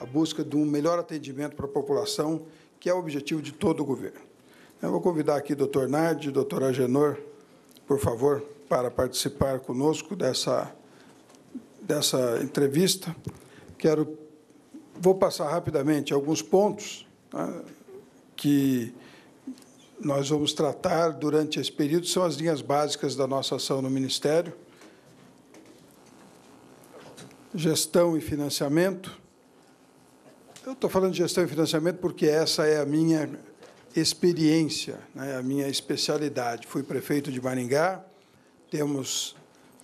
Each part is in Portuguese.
A busca de um melhor atendimento para a população, que é o objetivo de todo o governo. Eu vou convidar aqui o doutor Nardi, o doutor Agenor, por favor, para participar conosco dessa, dessa entrevista. Quero, vou passar rapidamente alguns pontos, tá? que nós vamos tratar durante esse período são as linhas básicas da nossa ação no Ministério. Gestão e financiamento. Eu estou falando de gestão e financiamento porque essa é a minha experiência, né, a minha especialidade. Fui prefeito de Maringá, temos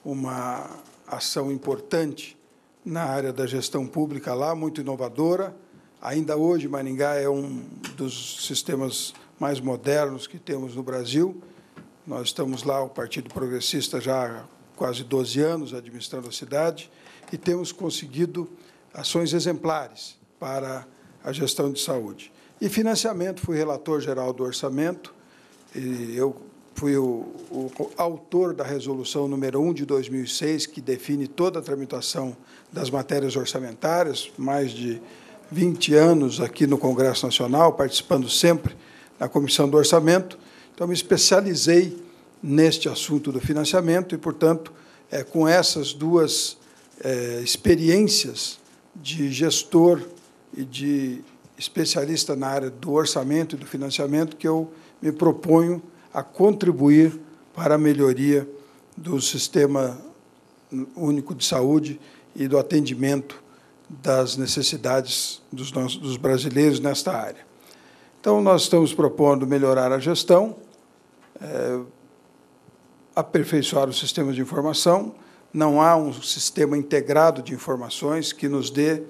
uma ação importante na área da gestão pública lá, muito inovadora Ainda hoje, Maringá é um dos sistemas mais modernos que temos no Brasil. Nós estamos lá, o Partido Progressista, já há quase 12 anos administrando a cidade e temos conseguido ações exemplares para a gestão de saúde. E financiamento, fui relator geral do orçamento, e eu fui o, o, autor da resolução número 1 de 2006, que define toda a tramitação das matérias orçamentárias, mais de 20 anos aqui no Congresso Nacional, participando sempre na Comissão do Orçamento, então me especializei neste assunto do financiamento e, portanto, é, com essas duas é, experiências de gestor e de especialista na área do orçamento e do financiamento que eu me proponho a contribuir para a melhoria do sistema único de saúde e do atendimento das necessidades dos, nossos, dos brasileiros nesta área. Então, nós estamos propondo melhorar a gestão, é, aperfeiçoar os sistemas de informação. Não há um sistema integrado de informações que nos dê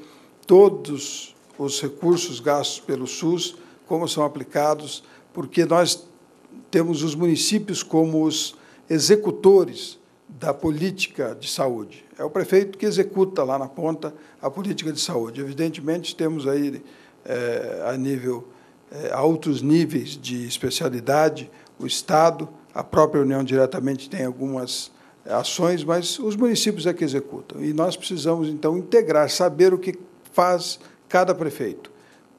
todos os recursos gastos pelo SUS, como são aplicados, porque nós temos os municípios como os executores da política de saúde. É o prefeito que executa lá na ponta a política de saúde. Evidentemente, temos aí, é, a, nível, é, a outros níveis de especialidade, o Estado, a própria União diretamente tem algumas ações, mas os municípios é que executam. E nós precisamos, então, integrar, saber o que faz cada prefeito,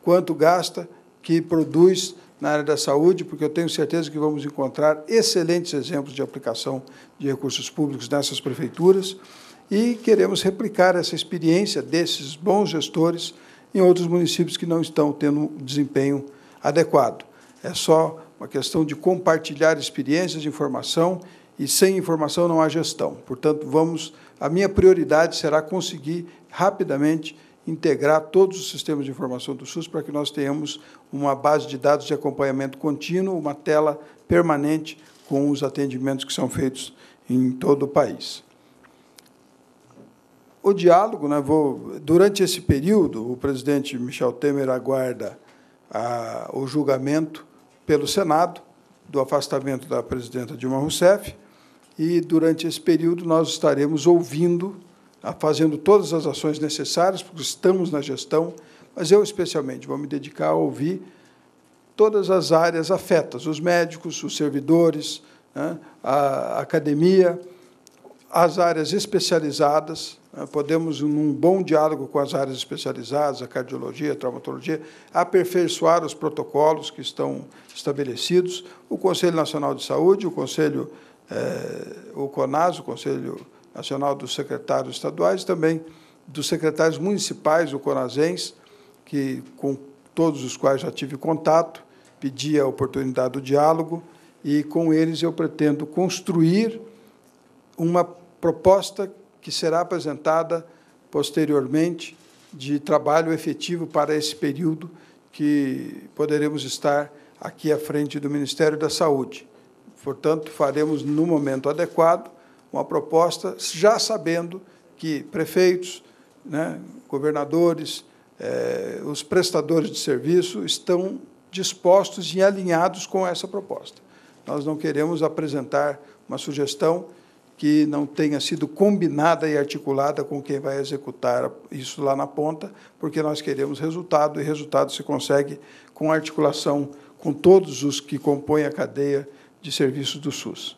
quanto gasta, que produz, na área da saúde, porque eu tenho certeza que vamos encontrar excelentes exemplos de aplicação de recursos públicos nessas prefeituras e queremos replicar essa experiência desses bons gestores em outros municípios que não estão tendo um desempenho adequado. É só uma questão de compartilhar experiências de informação e sem informação não há gestão. Portanto, vamos a minha prioridade será conseguir rapidamente integrar todos os sistemas de informação do SUS para que nós tenhamos uma base de dados de acompanhamento contínuo, uma tela permanente com os atendimentos que são feitos em todo o país. O diálogo, né, vou, durante esse período, o presidente Michel Temer aguarda a, o julgamento pelo Senado do afastamento da presidenta Dilma Rousseff, e durante esse período nós estaremos ouvindo, fazendo todas as ações necessárias, porque estamos na gestão, mas eu, especialmente, vou me dedicar a ouvir todas as áreas afetas: os médicos, os servidores, né, a academia, as áreas especializadas. Né. Podemos, num bom diálogo com as áreas especializadas, a cardiologia, a traumatologia, aperfeiçoar os protocolos que estão estabelecidos. O Conselho Nacional de Saúde, o Conselho, eh, o CONAS, o Conselho Nacional dos Secretários Estaduais, também dos secretários municipais, o CONASENS, que com todos os quais já tive contato, pedi a oportunidade do diálogo e com eles eu pretendo construir uma proposta que será apresentada posteriormente de trabalho efetivo para esse período que poderemos estar aqui à frente do Ministério da Saúde. Portanto, faremos no momento adequado uma proposta, já sabendo que prefeitos, né, governadores, eh, os prestadores de serviço estão dispostos e alinhados com essa proposta. Nós não queremos apresentar uma sugestão que não tenha sido combinada e articulada com quem vai executar isso lá na ponta, porque nós queremos resultado e resultado se consegue com articulação com todos os que compõem a cadeia de serviços do SUS.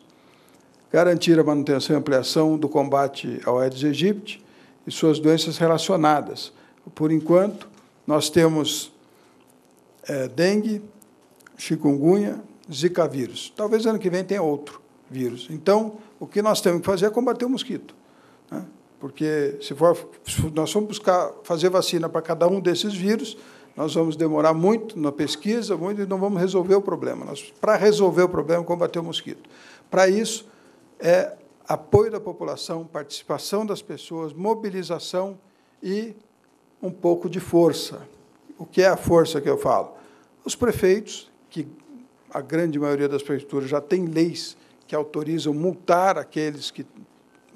Garantir a manutenção e ampliação do combate ao Aedes aegypti e suas doenças relacionadas, por enquanto, nós temos é, dengue, chikungunya, zika vírus. Talvez ano que vem tenha outro vírus. Então, o que nós temos que fazer é combater o mosquito. Né? Porque se, for, se nós formos buscar fazer vacina para cada um desses vírus, nós vamos demorar muito na pesquisa, muito, e não vamos resolver o problema. Nós, para resolver o problema, combater o mosquito. Para isso, é apoio da população, participação das pessoas, mobilização e um pouco de força. O que é a força que eu falo? Os prefeitos, que a grande maioria das prefeituras já tem leis que autorizam multar aqueles que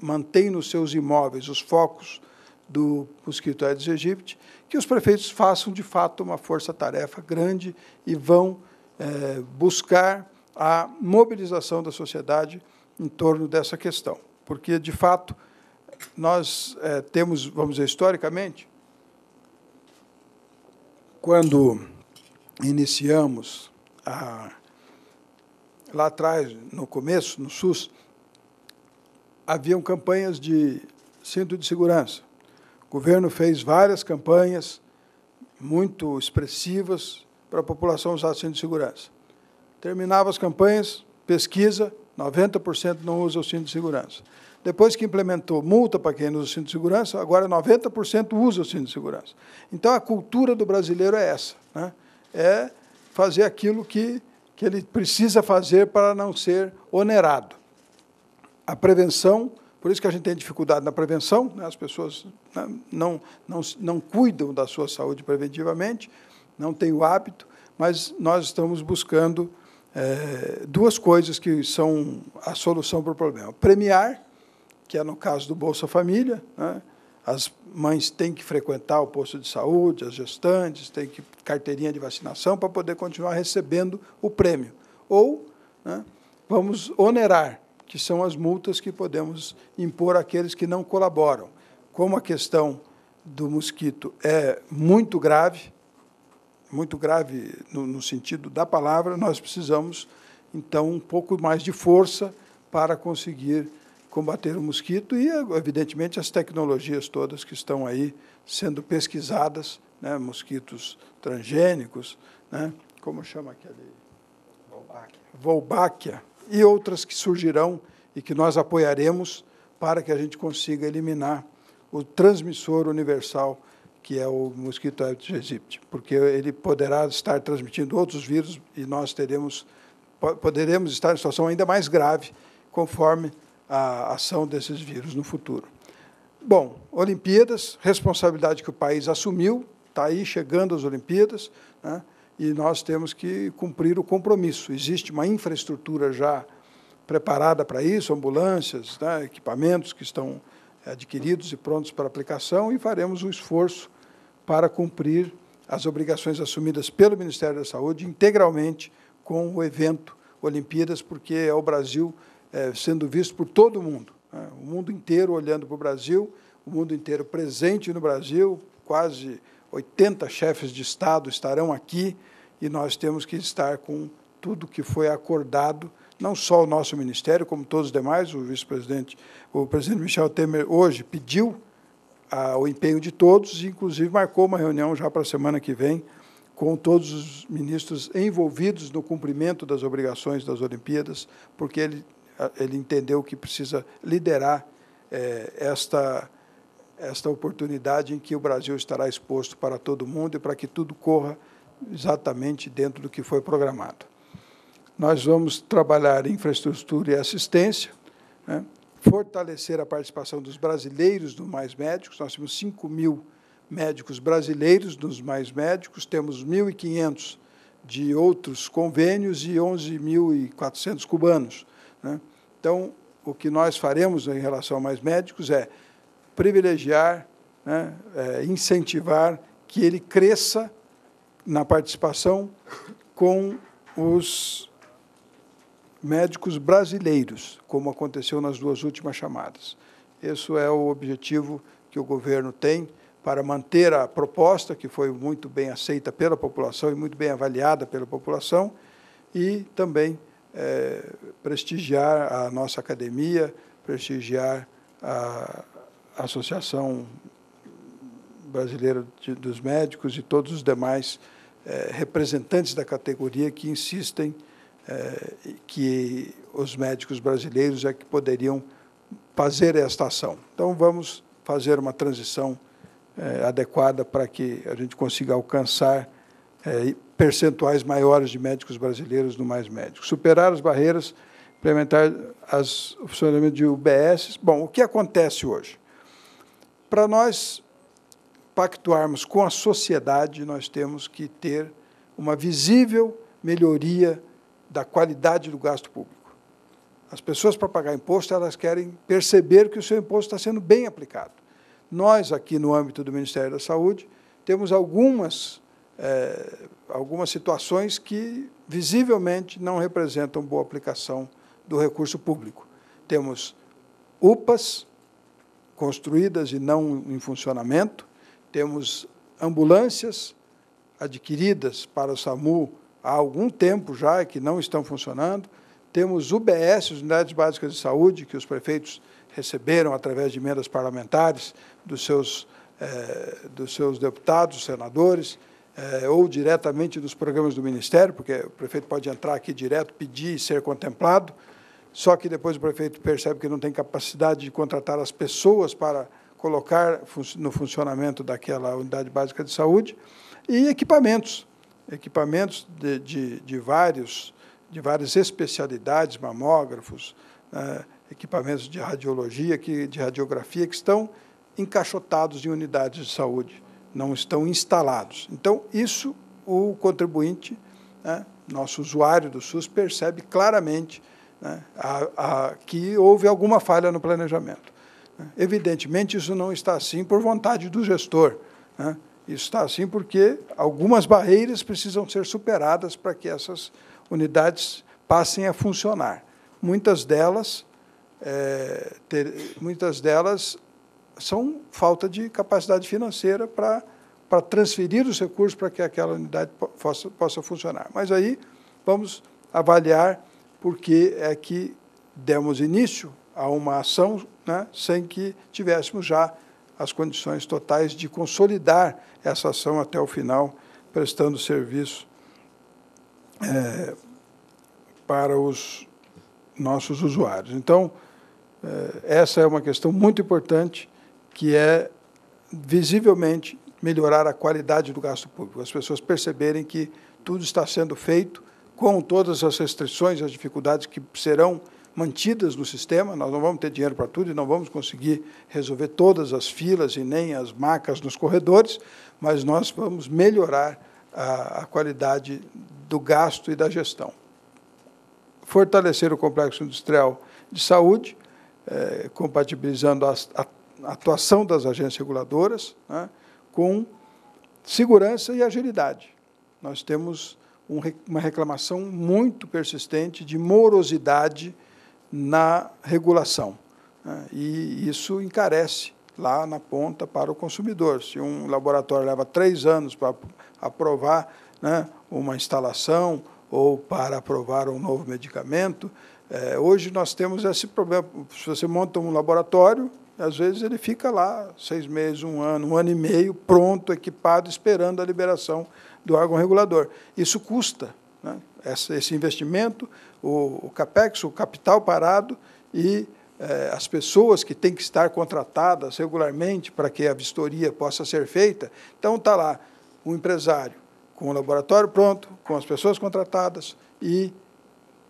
mantêm nos seus imóveis os focos do mosquito Aedes aegypti, que os prefeitos façam de fato uma força-tarefa grande e vão é, buscar a mobilização da sociedade em torno dessa questão, porque de fato nós é, temos, vamos dizer, historicamente, quando iniciamos a, lá atrás, no começo, no SUS, haviam campanhas de cinto de segurança. O governo fez várias campanhas muito expressivas para a população usar cinto de segurança. Terminava as campanhas, pesquisa, 90% não usa o cinto de segurança. Depois que implementou multa para quem não usa o cinto de segurança, agora 90% usa o cinto de segurança. Então, a cultura do brasileiro é essa. Né? É fazer aquilo que, que ele precisa fazer para não ser onerado. A prevenção... Por isso que a gente tem dificuldade na prevenção, né? as pessoas né, não, não, não cuidam da sua saúde preventivamente, não têm o hábito, mas nós estamos buscando é, duas coisas que são a solução para o problema: premiar que é no caso do Bolsa Família, né? as mães têm que frequentar o posto de saúde, as gestantes têm que carteirinha de vacinação para poder continuar recebendo o prêmio. Ou né, vamos onerar, que são as multas que podemos impor àqueles que não colaboram. Como a questão do mosquito é muito grave, muito grave no, no sentido da palavra, nós precisamos, então, um pouco mais de força para conseguir combater o mosquito e, evidentemente, as tecnologias todas que estão aí sendo pesquisadas, né, mosquitos transgênicos, né, como chama aquele? Volbáquia. Volbáquia. E outras que surgirão e que nós apoiaremos para que a gente consiga eliminar o transmissor universal que é o mosquito Aedes aegypti, porque ele poderá estar transmitindo outros vírus e nós teremos poderemos estar em situação ainda mais grave conforme a ação desses vírus no futuro. Bom, Olimpíadas, responsabilidade que o país assumiu, está aí chegando as Olimpíadas, né, e nós temos que cumprir o compromisso. Existe uma infraestrutura já preparada para isso, ambulâncias, né, equipamentos que estão eh, adquiridos e prontos para aplicação, e faremos um esforço para cumprir as obrigações assumidas pelo Ministério da Saúde integralmente com o evento Olimpíadas, porque é o Brasil é, sendo visto por todo o mundo. Né? O mundo inteiro olhando para o Brasil, o mundo inteiro presente no Brasil, quase 80 chefes de Estado estarão aqui e nós temos que estar com tudo que foi acordado, não só o nosso ministério, como todos os demais. O vice-presidente, o presidente Michel Temer, hoje pediu a, ah, o empenho de todos e, inclusive, marcou uma reunião já para a semana que vem com todos os ministros envolvidos no cumprimento das obrigações das Olimpíadas, porque ele ele entendeu que precisa liderar é, esta, esta oportunidade em que o Brasil estará exposto para todo mundo e para que tudo corra exatamente dentro do que foi programado. Nós vamos trabalhar infraestrutura e assistência, né? fortalecer a participação dos brasileiros no Mais Médicos. Nós temos 5 mil médicos brasileiros nos Mais Médicos, temos 1.500 de outros convênios e 11.400 cubanos. Né? Então, o que nós faremos em relação a mais médicos é privilegiar, né, é, incentivar que ele cresça na participação com os médicos brasileiros, como aconteceu nas duas últimas chamadas. Esse é o objetivo que o governo tem para manter a proposta, que foi muito bem aceita pela população e muito bem avaliada pela população, e também é, prestigiar a nossa academia, prestigiar a Associação Brasileira de, dos Médicos e todos os demais é, representantes da categoria que insistem é, que os médicos brasileiros é que poderiam fazer esta ação. Então, vamos fazer uma transição é, adequada para que a gente consiga alcançar é, percentuais maiores de médicos brasileiros no Mais Médicos. Superar as barreiras, implementar as, o funcionamento de UBS. Bom, o que acontece hoje? Para nós pactuarmos com a sociedade, nós temos que ter uma visível melhoria da qualidade do gasto público. As pessoas, para pagar imposto, elas querem perceber que o seu imposto está sendo bem aplicado. Nós, aqui no âmbito do Ministério da Saúde, temos algumas é, algumas situações que visivelmente não representam boa aplicação do recurso público. Temos UPAs construídas e não em funcionamento, temos ambulâncias adquiridas para o SAMU há algum tempo já que não estão funcionando, temos UBS, Unidades Básicas de Saúde, que os prefeitos receberam através de emendas parlamentares dos seus, é, dos seus deputados, senadores, eh, ou diretamente dos programas do Ministério, porque o prefeito pode entrar aqui direto, pedir e ser contemplado, só que depois o prefeito percebe que não tem capacidade de contratar as pessoas para colocar no funcionamento daquela unidade básica de saúde, e equipamentos, equipamentos de, de, de vários, de várias especialidades, mamógrafos, né, equipamentos de radiologia, que, de radiografia, que estão encaixotados em unidades de saúde não estão instalados. Então, isso o contribuinte, né, nosso usuário do SUS, percebe claramente né, a, a, que houve alguma falha no planejamento. Evidentemente, isso não está assim por vontade do gestor. Né? Isso está assim porque algumas barreiras precisam ser superadas para que essas unidades passem a funcionar. Muitas delas, é, ter, muitas delas são falta de capacidade financeira para para transferir os recursos para que aquela unidade possa, possa funcionar. Mas aí vamos avaliar por que é que demos início a uma ação né, sem que tivéssemos já as condições totais de consolidar essa ação até o final, prestando serviço é, para os nossos usuários. Então, é, essa é uma questão muito importante que é visivelmente melhorar a qualidade do gasto público, as pessoas perceberem que tudo está sendo feito com todas as restrições, as dificuldades que serão mantidas no sistema, nós não vamos ter dinheiro para tudo e não vamos conseguir resolver todas as filas e nem as marcas nos corredores, mas nós vamos melhorar a, a qualidade do gasto e da gestão. Fortalecer o complexo industrial de saúde, eh, compatibilizando as, a atuação das agências reguladoras né, com segurança e agilidade. Nós temos um, uma reclamação muito persistente de morosidade na regulação. Né, e isso encarece lá na ponta para o consumidor. Se um laboratório leva três anos para aprovar né, uma instalação ou para aprovar um novo medicamento, é, hoje nós temos esse problema. Se você monta um laboratório, às vezes ele fica lá seis meses, um ano, um ano e meio, pronto, equipado, esperando a liberação do órgão regulador. Isso custa. Né? Esse investimento, o CAPEX, o capital parado e eh, as pessoas que têm que estar contratadas regularmente para que a vistoria possa ser feita. Então, está lá um empresário com o laboratório pronto, com as pessoas contratadas e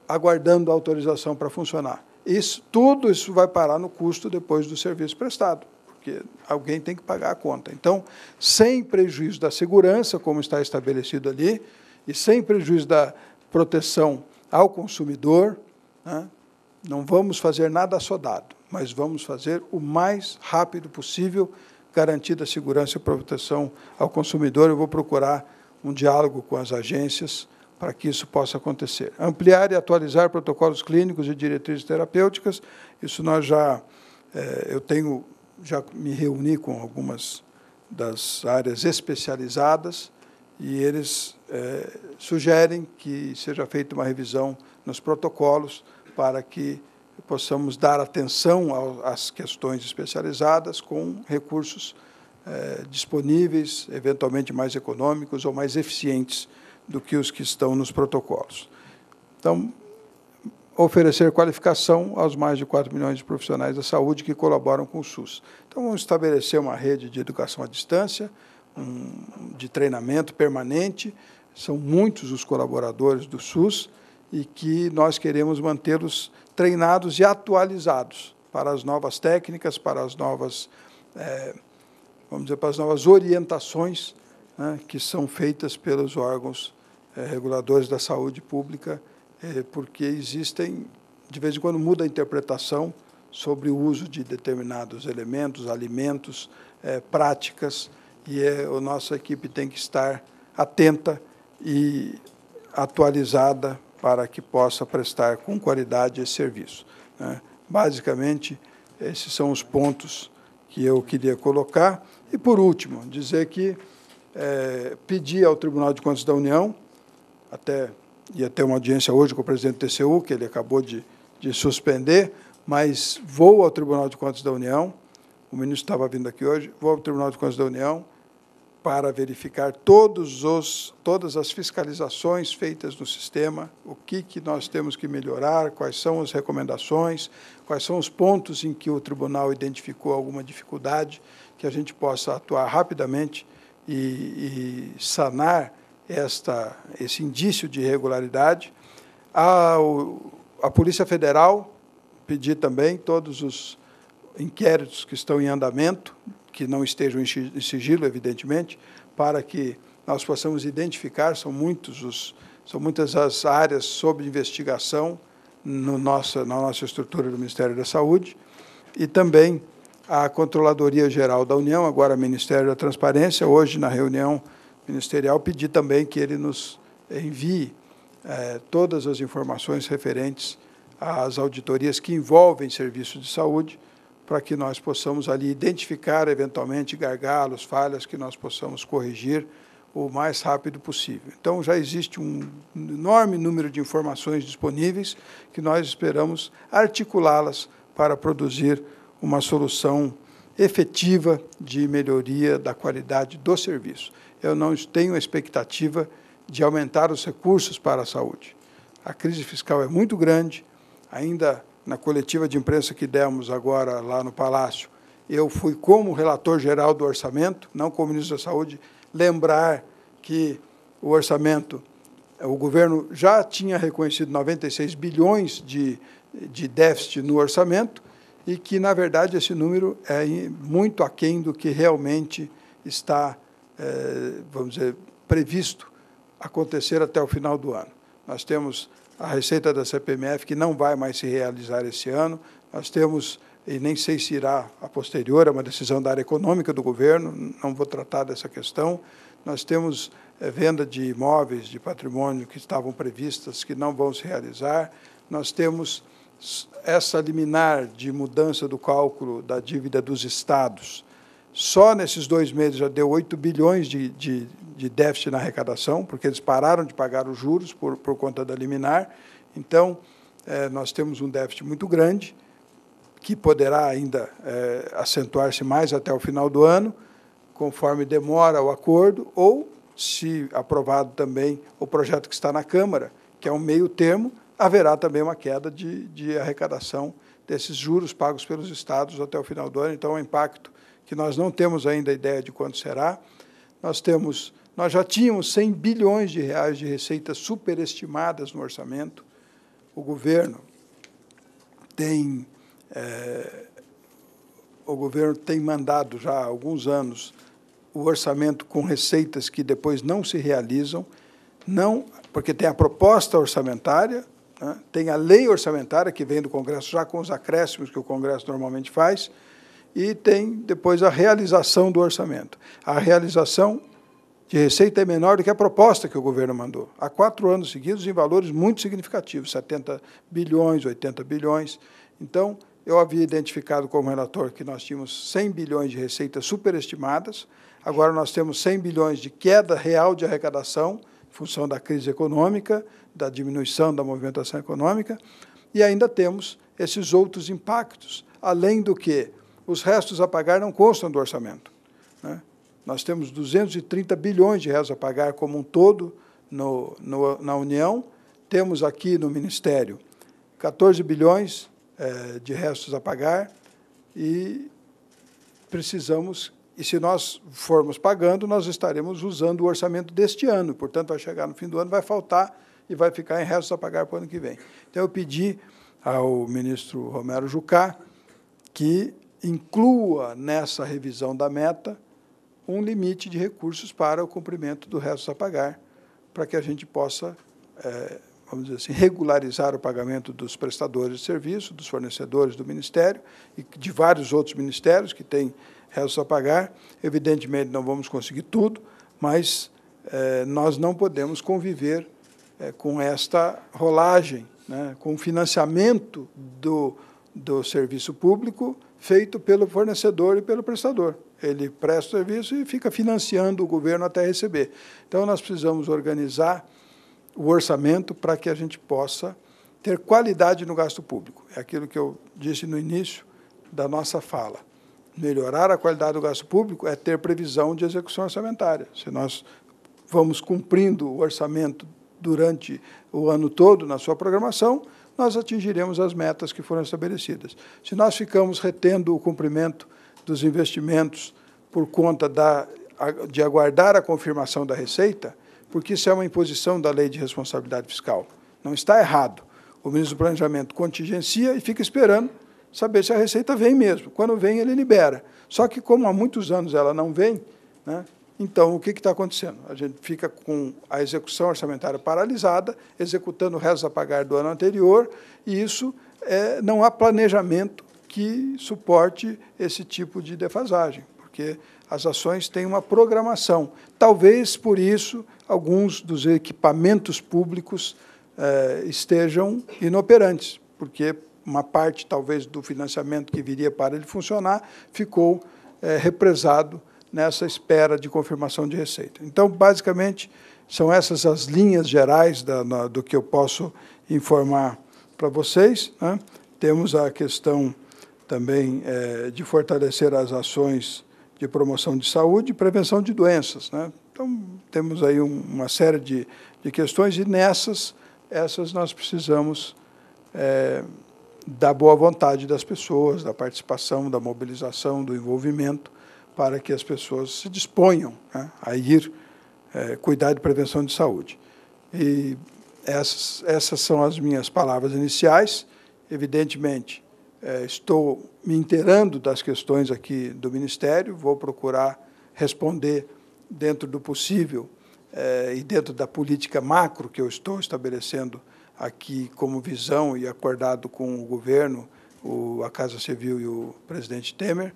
aguardando a autorização para funcionar. Isso, tudo isso vai parar no custo depois do serviço prestado, porque alguém tem que pagar a conta. Então, sem prejuízo da segurança, como está estabelecido ali, e sem prejuízo da proteção ao consumidor, né, não vamos fazer nada assodado, mas vamos fazer o mais rápido possível, garantida a segurança e proteção ao consumidor. Eu vou procurar um diálogo com as agências para que isso possa acontecer. Ampliar e atualizar protocolos clínicos e diretrizes terapêuticas, isso nós já é, eu tenho já me reuni com algumas das áreas especializadas e eles é, sugerem que seja feita uma revisão nos protocolos para que possamos dar atenção às questões especializadas com recursos é, disponíveis, eventualmente mais econômicos ou mais eficientes do que os que estão nos protocolos. Então, oferecer qualificação aos mais de 4 milhões de profissionais da saúde que colaboram com o SUS. Então, vamos estabelecer uma rede de educação à distância, um, de treinamento permanente. São muitos os colaboradores do SUS e que nós queremos mantê-los treinados e atualizados para as novas técnicas, para as novas, é, vamos dizer, para as novas orientações né, que são feitas pelos órgãos eh, reguladores da saúde pública, eh, porque existem, de vez em quando muda a interpretação sobre o uso de determinados elementos, alimentos, eh, práticas, e é, a nossa equipe tem que estar atenta e atualizada para que possa prestar com qualidade esse serviço. Né. Basicamente, esses são os pontos que eu queria colocar. E, por último, dizer que é, ao Tribunal de Contas da União até ia ter uma audiência hoje com o presidente do TCU, que ele acabou de, de suspender, mas vou ao Tribunal de Contas da União, o ministro estava vindo aqui hoje, vou ao Tribunal de Contas da União para verificar todos os, todas as fiscalizações feitas no sistema, o que, que nós temos que melhorar, quais são as recomendações, quais são os pontos em que o tribunal identificou alguma dificuldade, que a gente possa atuar rapidamente e, e sanar esta, esse indício de irregularidade. A, a Polícia Federal pedir também todos os inquéritos que estão em andamento, que não estejam em sigilo, evidentemente, para que nós possamos identificar, são, muitos os, são muitas as áreas sob investigação no nossa, na nossa estrutura do Ministério da Saúde, e também a Controladoria Geral da União, agora Ministério da Transparência, hoje na reunião ministerial, pedir também que ele nos envie eh, todas as informações referentes às auditorias que envolvem serviços de saúde, para que nós possamos ali identificar eventualmente gargalos, falhas que nós possamos corrigir o mais rápido possível. Então já existe um enorme número de informações disponíveis que nós esperamos articulá-las para produzir uma solução efetiva de melhoria da qualidade do serviço eu não tenho a expectativa de aumentar os recursos para a saúde. A crise fiscal é muito grande, ainda na coletiva de imprensa que demos agora lá no Palácio, eu fui como relator geral do orçamento, não como ministro da Saúde, lembrar que o orçamento, o governo já tinha reconhecido 96 bilhões de, de déficit no orçamento e que, na verdade, esse número é muito aquém do que realmente está eh, vamos dizer, previsto acontecer até o final do ano. Nós temos a receita da CPMF, que não vai mais se realizar esse ano, nós temos, e nem sei se irá a posterior, é uma decisão da área econômica do governo, não vou tratar dessa questão, nós temos eh, venda de imóveis, de patrimônio que estavam previstas, que não vão se realizar, nós temos essa liminar de mudança do cálculo da dívida dos estados, só nesses dois meses já deu 8 bilhões de, de, de déficit na arrecadação, porque eles pararam de pagar os juros por, por conta da liminar. Então, é, nós temos um déficit muito grande, que poderá ainda é, acentuar-se mais até o final do ano, conforme demora o acordo, ou, se aprovado também o projeto que está na Câmara, que é um meio termo, haverá também uma queda de, de arrecadação desses juros pagos pelos estados até o final do ano. Então, o um impacto que nós não temos ainda ideia de quanto será. Nós temos, nós já tínhamos 100 bilhões de reais de receitas superestimadas no orçamento. O governo tem é, o governo tem mandado já há alguns anos o orçamento com receitas que depois não se realizam, não porque tem a proposta orçamentária, né, tem a lei orçamentária que vem do Congresso já com os acréscimos que o Congresso normalmente faz, e tem depois a realização do orçamento. A realização de receita é menor do que a proposta que o governo mandou. Há quatro anos seguidos, em valores muito significativos, 70 bilhões, 80 bilhões. Então, eu havia identificado como relator que nós tínhamos 100 bilhões de receitas superestimadas, agora nós temos 100 bilhões de queda real de arrecadação, em função da crise econômica, da diminuição da movimentação econômica, e ainda temos esses outros impactos, além do que os restos a pagar não constam do orçamento. Né? Nós temos 230 bilhões de reais a pagar como um todo no, no, na União, temos aqui no Ministério 14 bilhões é, de restos a pagar e precisamos, e se nós formos pagando, nós estaremos usando o orçamento deste ano, portanto, vai chegar no fim do ano, vai faltar e vai ficar em restos a pagar para o ano que vem. Então, eu pedi ao ministro Romero Jucá que inclua nessa revisão da meta um limite de recursos para o cumprimento do resto a pagar, para que a gente possa, é, vamos dizer assim, regularizar o pagamento dos prestadores de serviço, dos fornecedores do Ministério e de vários outros ministérios que têm restos a pagar. Evidentemente, não vamos conseguir tudo, mas é, nós não podemos conviver é, com esta rolagem, né, com o financiamento do, do serviço público feito pelo fornecedor e pelo prestador. Ele presta o serviço e fica financiando o governo até receber. Então, nós precisamos organizar o orçamento para que a gente possa ter qualidade no gasto público. É aquilo que eu disse no início da nossa fala. Melhorar a qualidade do gasto público é ter previsão de execução orçamentária. Se nós vamos cumprindo o orçamento durante o ano todo na sua programação, nós atingiremos as metas que foram estabelecidas. Se nós ficamos retendo o cumprimento dos investimentos por conta da, de aguardar a confirmação da Receita, porque isso é uma imposição da lei de responsabilidade fiscal. Não está errado. O ministro do Planejamento contingencia e fica esperando saber se a Receita vem mesmo. Quando vem, ele libera. Só que, como há muitos anos ela não vem, né, então, o que está acontecendo? A gente fica com a execução orçamentária paralisada, executando o resto a pagar do ano anterior, e isso é, não há planejamento que suporte esse tipo de defasagem, porque as ações têm uma programação. Talvez por isso alguns dos equipamentos públicos é, estejam inoperantes, porque uma parte, talvez, do financiamento que viria para ele funcionar ficou é, represado nessa espera de confirmação de receita. Então, basicamente, são essas as linhas gerais da, na, do que eu posso informar para vocês. Né? Temos a questão também é, de fortalecer as ações de promoção de saúde e prevenção de doenças. Né? Então, temos aí um, uma série de, de questões e nessas, essas nós precisamos é, da boa vontade das pessoas, da participação, da mobilização, do envolvimento para que as pessoas se disponham né, a ir é, cuidar de prevenção de saúde. E essas, essas são as minhas palavras iniciais. Evidentemente, é, estou me inteirando das questões aqui do Ministério, vou procurar responder dentro do possível é, e dentro da política macro que eu estou estabelecendo aqui como visão e acordado com o governo, o, a Casa Civil e o presidente Temer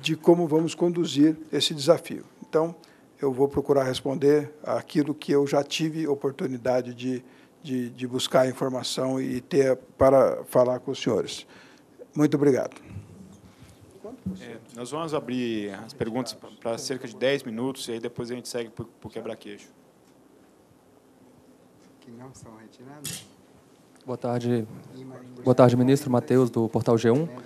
de como vamos conduzir esse desafio. Então, eu vou procurar responder aquilo que eu já tive oportunidade de, de, de buscar informação e ter para falar com os senhores. Muito obrigado. É, nós vamos abrir as perguntas para cerca de 10 minutos e aí depois a gente segue para o quebra-queixo. Boa tarde. Boa tarde, ministro Matheus, do Portal G1. Né?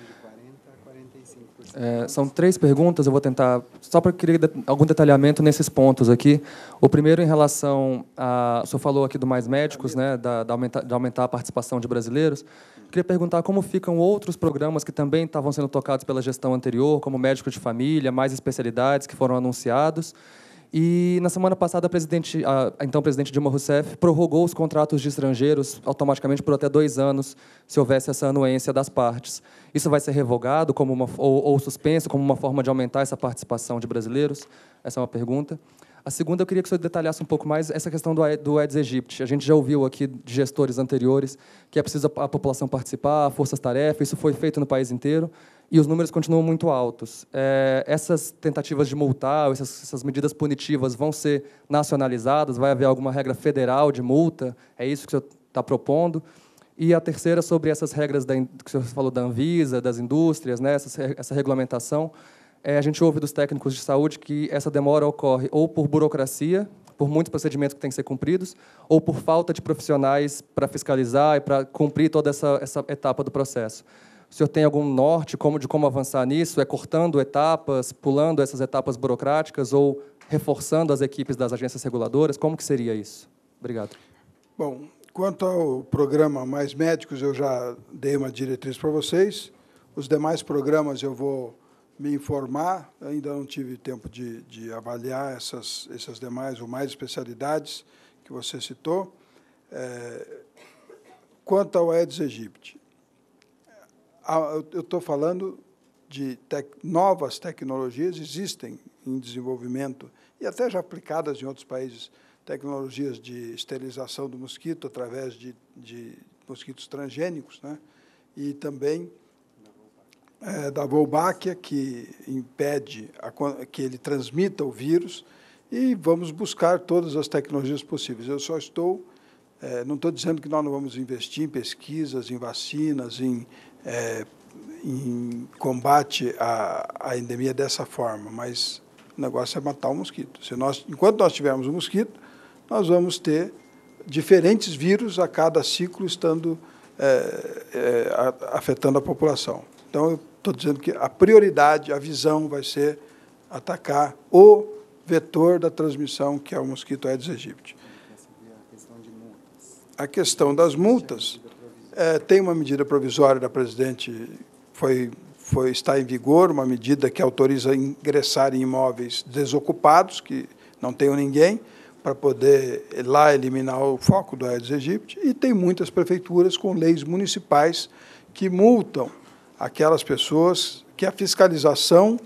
É, são três perguntas, eu vou tentar, só para querer algum detalhamento nesses pontos aqui. O primeiro em relação a. O senhor falou aqui do Mais Médicos, né, da, da aumenta, de aumentar a participação de brasileiros. Queria perguntar como ficam outros programas que também estavam sendo tocados pela gestão anterior, como médico de família, mais especialidades que foram anunciados. E na semana passada, a, a, então presidente Dilma Rousseff prorrogou os contratos de estrangeiros automaticamente por até dois anos, se houvesse essa anuência das partes. Isso vai ser revogado como uma, ou, ou suspenso como uma forma de aumentar essa participação de brasileiros? Essa é uma pergunta. A segunda, eu queria que o senhor detalhasse um pouco mais essa questão do, do Aedes aegypti. A gente já ouviu aqui de gestores anteriores que é preciso a, a população participar, forças-tarefa, isso foi feito no país inteiro e os números continuam muito altos. É, essas tentativas de multar, essas, essas, medidas punitivas vão ser nacionalizadas? Vai haver alguma regra federal de multa? É isso que o senhor está propondo? E a terceira, sobre essas regras da, que o senhor falou da Anvisa, das indústrias, né, essa, essa regulamentação. É, a gente ouve dos técnicos de saúde que essa demora ocorre ou por burocracia, por muitos procedimentos que têm que ser cumpridos, ou por falta de profissionais para fiscalizar e para cumprir toda essa, essa etapa do processo. O senhor tem algum norte como de como avançar nisso? É cortando etapas, pulando essas etapas burocráticas ou reforçando as equipes das agências reguladoras? Como que seria isso? Obrigado. Bom, quanto ao programa Mais Médicos, eu já dei uma diretriz para vocês. Os demais programas eu vou me informar, ainda não tive tempo de, de avaliar essas, essas demais ou mais especialidades que você citou. É, quanto ao Aedes aegypti, eu estou falando de tec novas tecnologias, existem em desenvolvimento e até já aplicadas em outros países, tecnologias de esterilização do mosquito através de, de mosquitos transgênicos, né? e também é, da Wolbachia, que impede a, que ele transmita o vírus, e vamos buscar todas as tecnologias possíveis. Eu só estou, é, não estou dizendo que nós não vamos investir em pesquisas, em vacinas, em é, em combate à, à endemia dessa forma, mas o negócio é matar o mosquito. Se nós, enquanto nós tivermos o mosquito, nós vamos ter diferentes vírus a cada ciclo estando é, é, afetando a população. Então, eu estou dizendo que a prioridade, a visão vai ser atacar o vetor da transmissão, que é o mosquito Aedes aegypti. A questão das multas. É, tem uma medida provisória da presidente, foi, foi, está em vigor, uma medida que autoriza ingressar em imóveis desocupados, que não tenham ninguém, para poder lá eliminar o foco do Aedes aegypti. E tem muitas prefeituras com leis municipais que multam aquelas pessoas que a fiscalização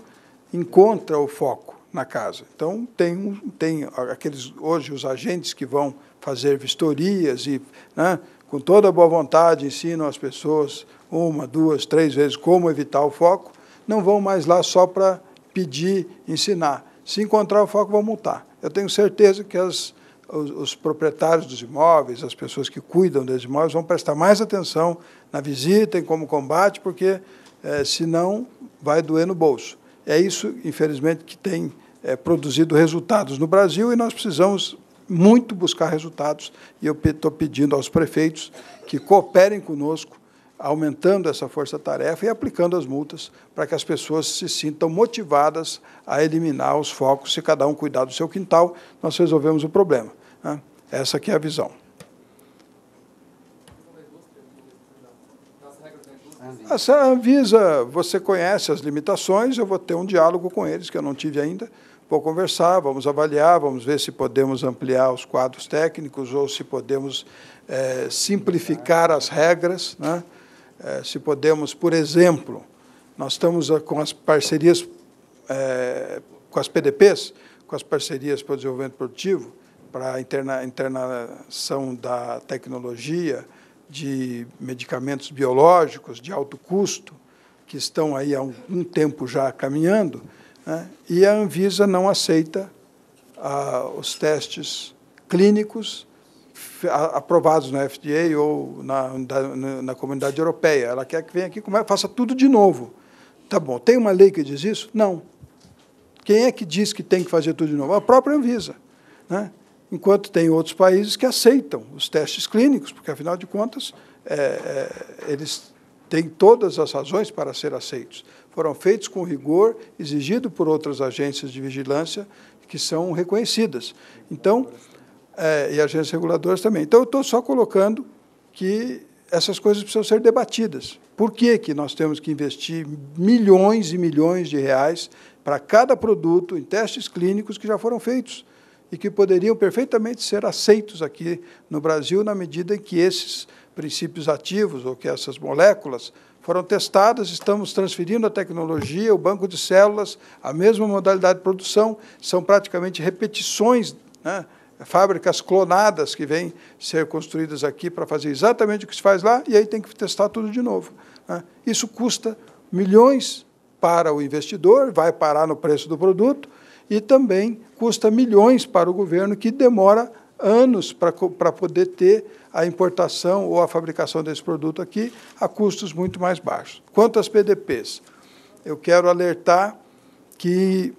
encontra o foco na casa. Então, tem, tem aqueles, hoje, os agentes que vão fazer vistorias e né, com toda boa vontade, ensinam as pessoas uma, duas, três vezes como evitar o foco, não vão mais lá só para pedir, ensinar. Se encontrar o foco, vão multar. Eu tenho certeza que as, os, os, proprietários dos imóveis, as pessoas que cuidam dos imóveis, vão prestar mais atenção na visita e como combate, porque é, eh, senão vai doer no bolso. É isso, infelizmente, que tem é, produzido resultados no Brasil e nós precisamos muito buscar resultados, e eu estou pedindo aos prefeitos que cooperem conosco, aumentando essa força-tarefa e aplicando as multas para que as pessoas se sintam motivadas a eliminar os focos. Se cada um cuidar do seu quintal, nós resolvemos o problema. Né? Essa aqui é a visão. Essa Anvisa, você conhece as limitações, eu vou ter um diálogo com eles, que eu não tive ainda, vou conversar, vamos avaliar, vamos ver se podemos ampliar os quadros técnicos ou se podemos é, simplificar as regras, né? é, se podemos, por exemplo, nós estamos eh, com as parcerias, é, com as PDPs, com as parcerias para o desenvolvimento produtivo, para a interna, internação da tecnologia, de medicamentos biológicos de alto custo, que estão aí há um, um tempo já caminhando, né? E a Anvisa não aceita ah, os testes clínicos aprovados na FDA ou na, na, na, comunidade europeia. Ela quer que venha aqui e faça tudo de novo. Tá bom, tem uma lei que diz isso? Não. Quem é que diz que tem que fazer tudo de novo? A própria Anvisa. Né? Enquanto tem outros países que aceitam os testes clínicos, porque, afinal de contas, é, é, eles têm todas as razões para ser aceitos foram feitos com rigor exigido por outras agências de vigilância que são reconhecidas. Então, é, e agências reguladoras também. Então, eu estou só colocando que essas coisas precisam ser debatidas. Por que, que nós temos que investir milhões e milhões de reais para cada produto em testes clínicos que já foram feitos e que poderiam perfeitamente ser aceitos aqui no Brasil na medida em que esses princípios ativos ou que essas moléculas foram testadas, estamos transferindo a tecnologia, o banco de células, a mesma modalidade de produção, são praticamente repetições, né? fábricas clonadas que vêm ser construídas aqui para fazer exatamente o que se faz lá, e aí tem que testar tudo de novo. Né? Isso custa milhões para o investidor, vai parar no preço do produto, e também custa milhões para o governo, que demora anos para poder ter a importação ou a fabricação desse produto aqui a custos muito mais baixos. Quanto às PDPs, eu quero alertar que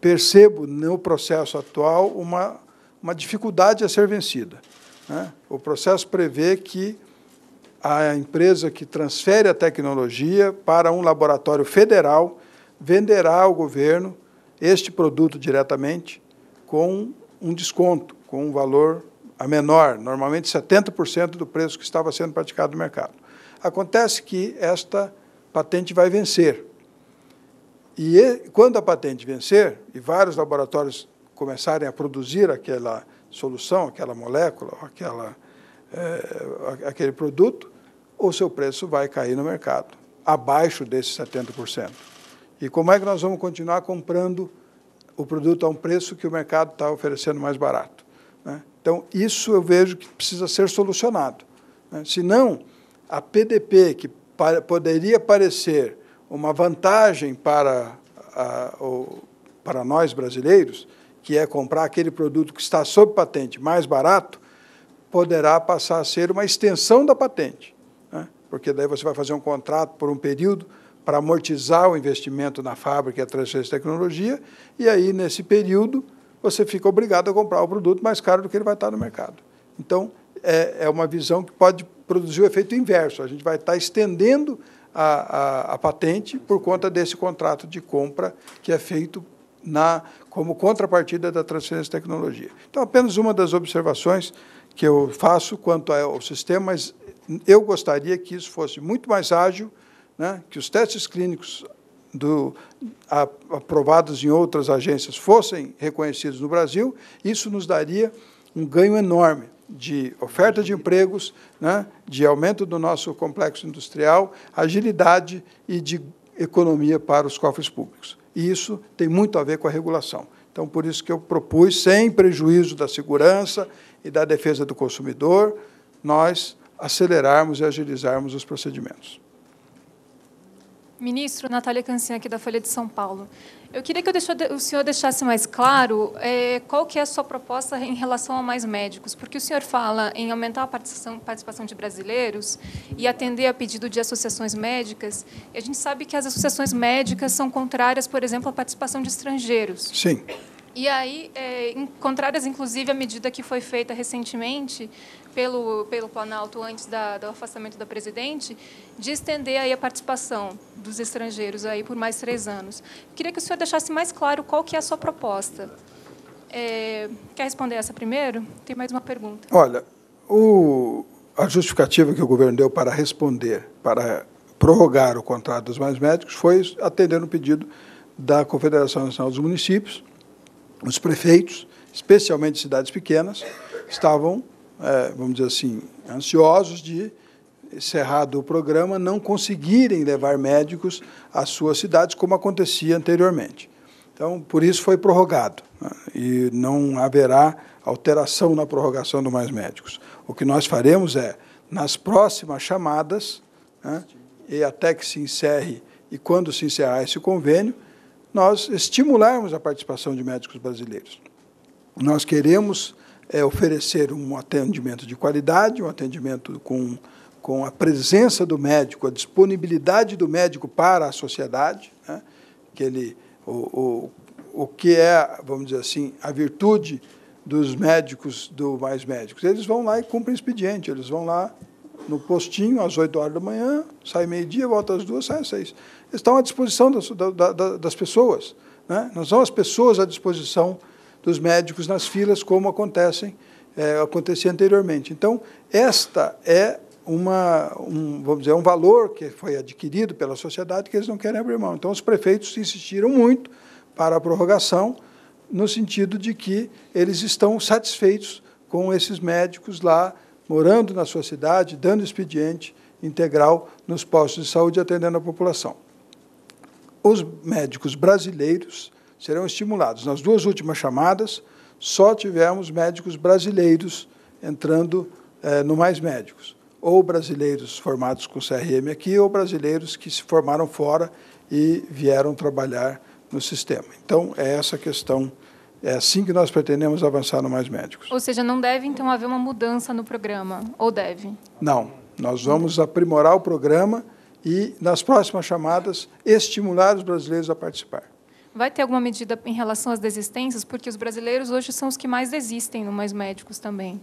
percebo no processo atual uma, uma dificuldade a ser vencida. Né? O processo prevê que a empresa que transfere a tecnologia para um laboratório federal venderá ao governo este produto diretamente com um desconto com um valor a menor, normalmente 70% do preço que estava sendo praticado no mercado. Acontece que esta patente vai vencer. E quando a patente vencer, e vários laboratórios começarem a produzir aquela solução, aquela molécula, aquela, é, aquele produto, o seu preço vai cair no mercado, abaixo desses 70%. E como é que nós vamos continuar comprando o produto a um preço que o mercado está oferecendo mais barato? Então, isso eu vejo que precisa ser solucionado. Né? Senão, a PDP, que para, poderia parecer uma vantagem para, a, o, para nós brasileiros, que é comprar aquele produto que está sob patente mais barato, poderá passar a ser uma extensão da patente. Né? Porque daí você vai fazer um contrato por um período para amortizar o investimento na fábrica e a transferência de tecnologia, e aí, nesse período, você fica obrigado a comprar o produto mais caro do que ele vai estar no mercado. Então, é, é uma visão que pode produzir o efeito inverso. A gente vai estar estendendo a, a, a patente por conta desse contrato de compra que é feito na, como contrapartida da transferência de tecnologia. Então, apenas uma das observações que eu faço quanto ao sistema, mas eu gostaria que isso fosse muito mais ágil, né, que os testes clínicos do, aprovados em outras agências fossem reconhecidos no Brasil, isso nos daria um ganho enorme de oferta de empregos, né, de aumento do nosso complexo industrial, agilidade e de economia para os cofres públicos. E isso tem muito a ver com a regulação. Então, por isso que eu propus, sem prejuízo da segurança e da defesa do consumidor, nós acelerarmos e agilizarmos os procedimentos. Ministro, Natália Cancin aqui da Folha de São Paulo. Eu queria que o senhor deixasse mais claro é, qual que é a sua proposta em relação a mais médicos, porque o senhor fala em aumentar a participação, participação de brasileiros e atender a pedido de associações médicas, e a gente sabe que as associações médicas são contrárias, por exemplo, à participação de estrangeiros. Sim. E aí, é, contrárias, inclusive, à medida que foi feita recentemente pelo, pelo Planalto antes da, do afastamento da presidente, de estender aí a participação dos estrangeiros aí por mais três anos. queria que o senhor deixasse mais claro qual que é a sua proposta. É, quer responder essa primeiro? Tem mais uma pergunta. Olha, o, a justificativa que o governo deu para responder, para prorrogar o contrato dos mais médicos, foi atendendo o pedido da Confederação Nacional dos Municípios, os prefeitos, especialmente cidades pequenas, estavam é, vamos dizer assim, ansiosos de, encerrado o programa, não conseguirem levar médicos às suas cidades, como acontecia anteriormente. Então, por isso foi prorrogado né? e não haverá alteração na prorrogação do Mais Médicos. O que nós faremos é, nas próximas chamadas, né? e até que se encerre e quando se encerrar esse convênio, nós estimularmos a participação de médicos brasileiros. Nós queremos é oferecer um atendimento de qualidade, um atendimento com, com a presença do médico, a disponibilidade do médico para a sociedade, né? que ele, o, o, o que é, vamos dizer assim, a virtude dos médicos do Mais Médicos. Eles vão lá e cumprem expediente, eles vão lá no postinho às 8 horas da manhã, sai meio-dia, volta às duas, sai às seis. Eles estão à disposição das, das, das pessoas. Né? Não são as pessoas à disposição dos médicos nas filas, como acontecem, é, acontecia anteriormente. Então, esta é uma, um, vamos dizer, um valor que foi adquirido pela sociedade que eles não querem abrir mão. Então, os prefeitos insistiram muito para a prorrogação, no sentido de que eles estão satisfeitos com esses médicos lá, morando na sua cidade, dando expediente integral nos postos de saúde, atendendo a população. Os médicos brasileiros serão estimulados. Nas duas últimas chamadas, só tivemos médicos brasileiros entrando eh, no Mais Médicos, ou brasileiros formados com CRM aqui, ou brasileiros que se formaram fora e vieram trabalhar no sistema. Então, é essa questão. É assim que nós pretendemos avançar no Mais Médicos. Ou seja, não deve, então, haver uma mudança no programa, ou deve? Não. Nós vamos aprimorar o programa e, nas próximas chamadas, estimular os brasileiros a participar. Vai ter alguma medida em relação às desistências? Porque os brasileiros hoje são os que mais desistem, no mais médicos também.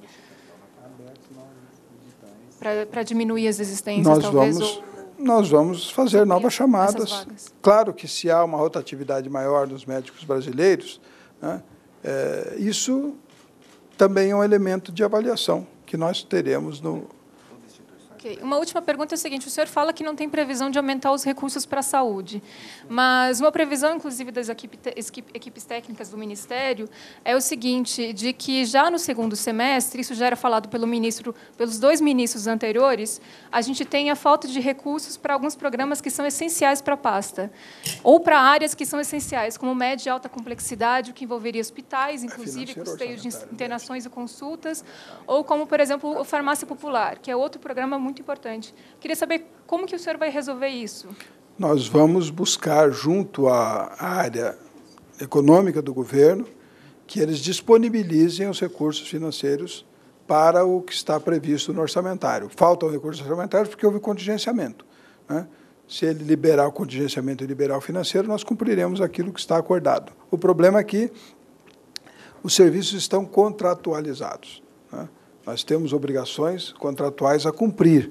Para diminuir as desistências, nós talvez? Vamos, ou... Nós vamos fazer novas chamadas. Claro que se há uma rotatividade maior dos médicos brasileiros, né, é, isso também é um elemento de avaliação que nós teremos no uma última pergunta é o seguinte: o senhor fala que não tem previsão de aumentar os recursos para a saúde, mas uma previsão, inclusive, das equipes técnicas do Ministério é o seguinte: de que já no segundo semestre, isso já era falado pelo ministro, pelos dois ministros anteriores, a gente tem a falta de recursos para alguns programas que são essenciais para a pasta, ou para áreas que são essenciais, como média e alta complexidade, o que envolveria hospitais, é inclusive custeio de internações e consultas, ou como, por exemplo, o Farmácia Popular, que é outro programa muito muito importante. Queria saber como que o senhor vai resolver isso. Nós vamos buscar junto à área econômica do governo que eles disponibilizem os recursos financeiros para o que está previsto no orçamentário. Faltam recursos orçamentários porque houve contingenciamento. Né? Se ele liberar o contingenciamento e liberar o financeiro, nós cumpriremos aquilo que está acordado. O problema é que os serviços estão contratualizados. Né? Nós temos obrigações contratuais a cumprir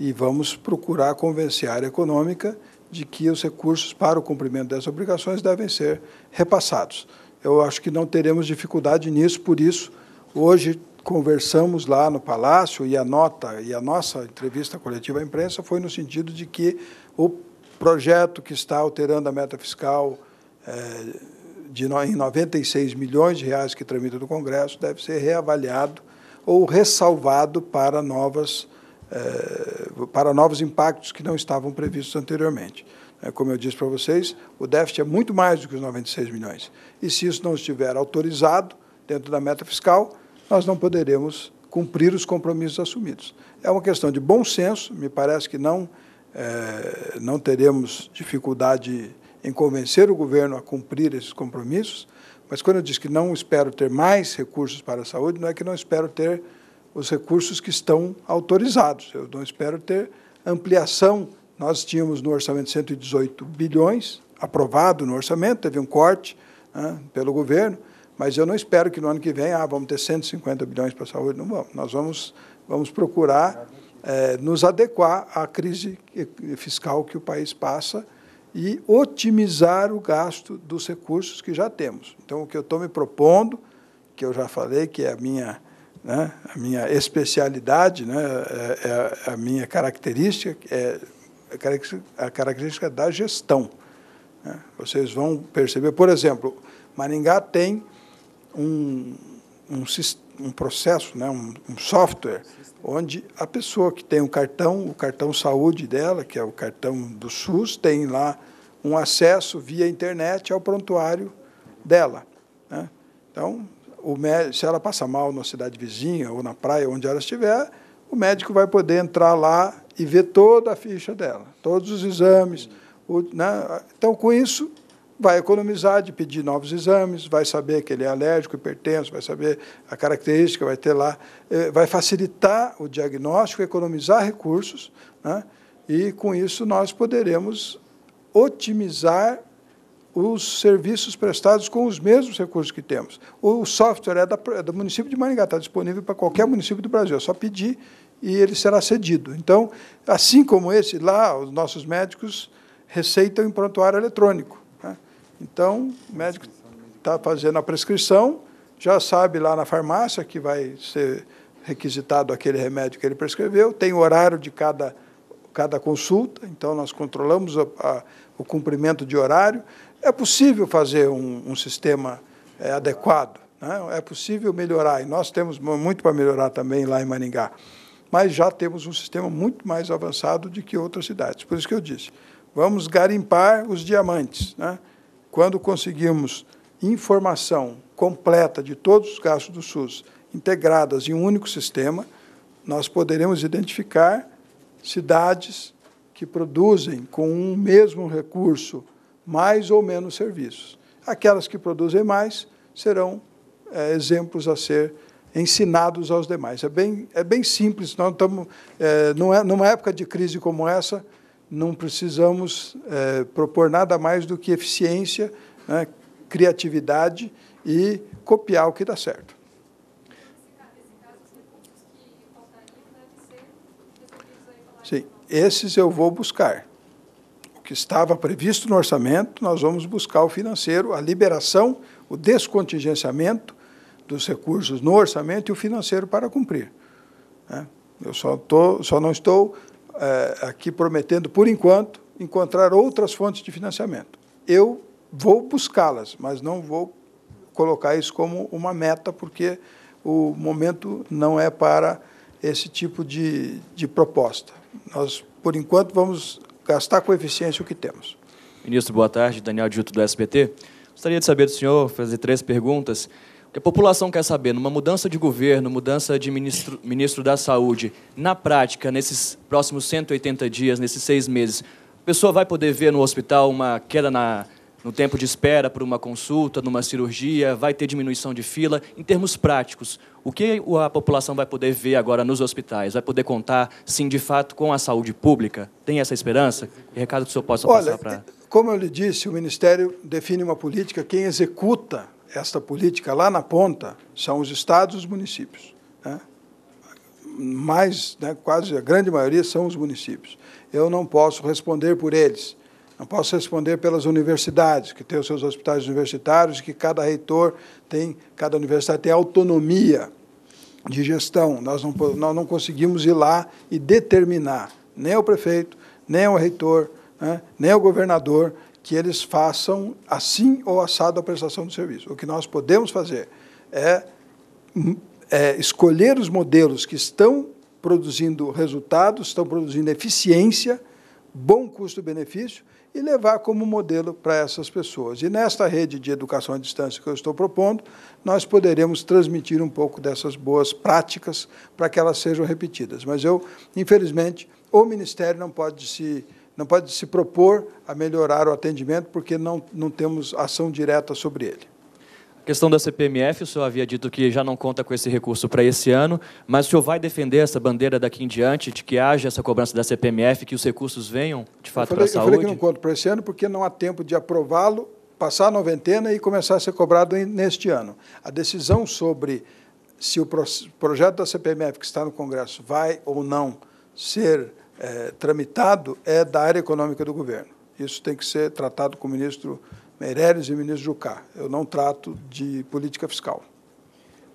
e vamos procurar convencer a área econômica de que os recursos para o cumprimento dessas obrigações devem ser repassados. Eu acho que não teremos dificuldade nisso, por isso, hoje conversamos lá no Palácio e a nota e a nossa entrevista coletiva à imprensa foi no sentido de que o projeto que está alterando a meta fiscal é, de, em 96 milhões de reais que tramita do Congresso deve ser reavaliado ou ressalvado para novas eh, para novos impactos que não estavam previstos anteriormente. É, como eu disse para vocês, o déficit é muito mais do que os 96 milhões. E se isso não estiver autorizado dentro da meta fiscal, nós não poderemos cumprir os compromissos assumidos. É uma questão de bom senso, me parece que não, é, não teremos dificuldade em convencer o governo a cumprir esses compromissos. Mas quando eu disse que não espero ter mais recursos para a saúde, não é que não espero ter os recursos que estão autorizados. Eu não espero ter ampliação. Nós tínhamos no orçamento 118 bilhões, aprovado no orçamento, teve um corte né, pelo governo, mas eu não espero que no ano que vem ah, vamos ter 150 bilhões para a saúde. Não vamos. Nós vamos, vamos procurar é, nos adequar à crise fiscal que o país passa e otimizar o gasto dos recursos que já temos. Então, o que eu estou me propondo, que eu já falei que é a minha, né, a minha especialidade, né, é, é, é a minha característica, é a característica da gestão. Né? Vocês vão perceber, por exemplo, Maringá tem um, um, um processo, né, um, um software, onde a pessoa que tem um cartão, o cartão saúde dela, que é o cartão do SUS, tem lá um acesso via internet ao prontuário dela. Né? Então, o médico, se ela passa mal na cidade vizinha ou na praia, onde ela estiver, o médico vai poder entrar lá e ver toda a ficha dela, todos os exames. O, né? Então, com isso, vai economizar de pedir novos exames, vai saber que ele é alérgico, hipertenso, vai saber a característica, vai ter lá, eh, vai facilitar o diagnóstico, economizar recursos, né? e com isso nós poderemos otimizar os serviços prestados com os mesmos recursos que temos. O software é, é do município de Maringá, está disponível para qualquer município do Brasil, é só pedir e ele será cedido. Então, assim como esse, lá os nossos médicos receitam em prontuário eletrônico então, o médico está fazendo a prescrição, já sabe lá na farmácia que vai ser requisitado aquele remédio que ele prescreveu, tem o horário de cada, cada consulta, então nós controlamos a, a, o cumprimento de horário. É possível fazer um, um sistema é, adequado, né? é possível melhorar, e nós temos muito para melhorar também lá em Maringá, mas já temos um sistema muito mais avançado do que outras cidades. Por isso que eu disse, vamos garimpar os diamantes, né? Quando conseguirmos informação completa de todos os gastos do SUS integradas em um único sistema, nós poderemos identificar cidades que produzem com um mesmo recurso mais ou menos serviços. Aquelas que produzem mais serão é, exemplos a ser ensinados aos demais. É bem, é bem simples, nós estamos, é, numa época de crise como essa, não precisamos é, propor nada mais do que eficiência, né, criatividade e copiar o que dá certo. Sim, esses eu vou buscar. O que estava previsto no orçamento, nós vamos buscar o financeiro, a liberação, o descontingenciamento dos recursos no orçamento e o financeiro para cumprir. Né. Eu só, tô, só não estou é, aqui prometendo, por enquanto, encontrar outras fontes de financiamento. Eu vou buscá-las, mas não vou colocar isso como uma meta, porque o momento não é para esse tipo de, de proposta. Nós, por enquanto, vamos gastar com eficiência o que temos. Ministro, boa tarde. Daniel Dito, do SBT. Gostaria de saber do senhor, fazer três perguntas que a população quer saber, numa mudança de governo, mudança de ministro, ministro da Saúde, na prática, nesses próximos 180 dias, nesses seis meses, a pessoa vai poder ver no hospital uma queda na, no tempo de espera para uma consulta, numa cirurgia, vai ter diminuição de fila? Em termos práticos, o que a população vai poder ver agora nos hospitais? Vai poder contar, sim, de fato, com a saúde pública? Tem essa esperança? Que recado que o senhor possa Olha, passar para. Como eu lhe disse, o Ministério define uma política, quem executa esta política lá na ponta são os estados e os municípios. Né? Mais, né, quase a grande maioria são os municípios. Eu não posso responder por eles. Não posso responder pelas universidades, que têm os seus hospitais universitários, que cada reitor tem, cada universidade tem autonomia de gestão. Nós não, nós não conseguimos ir lá e determinar, nem ao prefeito, nem ao reitor, né, nem ao governador, que eles façam assim ou assado a prestação do serviço. O que nós podemos fazer é, hum, é escolher os modelos que estão produzindo resultados, estão produzindo eficiência, bom custo-benefício e levar como modelo para essas pessoas. E nesta rede de educação à distância que eu estou propondo, nós poderemos transmitir um pouco dessas boas práticas para que elas sejam repetidas. Mas eu, infelizmente, o Ministério não pode se não pode se propor a melhorar o atendimento porque não, não temos ação direta sobre ele. A questão da CPMF, o senhor havia dito que já não conta com esse recurso para esse ano, mas o senhor vai defender essa bandeira daqui em diante, de que haja essa cobrança da CPMF, que os recursos venham, de fato, para a saúde? Eu falei que não conto para esse ano porque não há tempo de aprová-lo, passar a noventena e começar a ser cobrado neste ano. A decisão sobre se o projeto da CPMF que está no Congresso vai ou não ser é, tramitado é da área econômica do governo. Isso tem que ser tratado com o ministro Meireles e o ministro Jucá. Eu não trato de política fiscal.